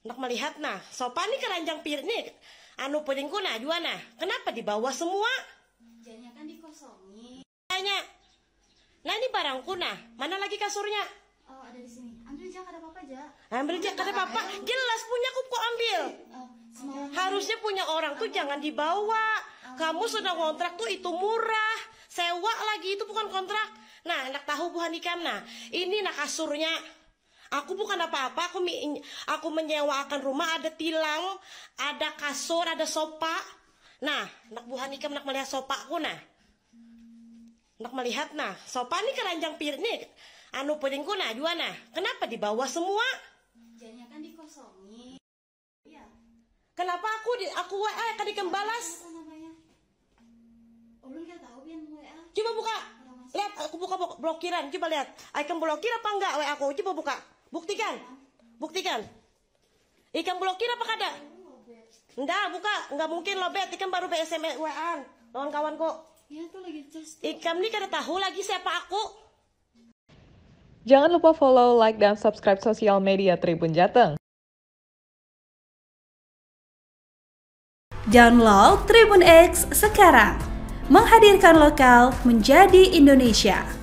Nak melihat nah, sopan nih keranjang pir nih, anu piringku nah juga nah. Kenapa dibawa semua? Jadinya kan dikosongin. Tanya. Nah ini barangku nah, mana lagi kasurnya? Oh ada di sini. Ambil aja ada apa-apa aja. Ambil aja ada apa-apa. Jelas punya aku kok ambil. Oh, Harusnya punya orang tuh oh. jangan dibawa. Oh. Kamu sudah kontrak tuh itu murah. Sewa lagi itu bukan kontrak. Nah, nak tahu Bu ikan nah. Ini nak kasurnya. Aku bukan apa-apa, aku aku menyewakan rumah, ada tilang, ada kasur, ada sopa. Nah, nak buah nikam nak melihat sopaku nah. Nak melihat nah, sopa ini keranjang nih. anu puningku nah dua nah. Kenapa dibawa semua? Jangan kan dikosongi. Iya. Kenapa aku di aku eh kan iya, dikembalas? Ulun iya, iya, oh, gak tahu pian WA. Coba buka. Lihat aku buka blokiran, coba lihat. Icon blokir apa enggak WA aku? Coba buka. Buktikan. Buktikan. Ikan blokir apa kada? Enggak, buka. Enggak mungkin lobet. Ikan baru BSM WA-an. Lawan kawan kok. Iya, Ikan ini kada tahu lagi siapa aku. Jangan lupa follow, like, dan subscribe sosial media Tribun Jateng. Download Tribun X sekarang. Menghadirkan lokal menjadi Indonesia.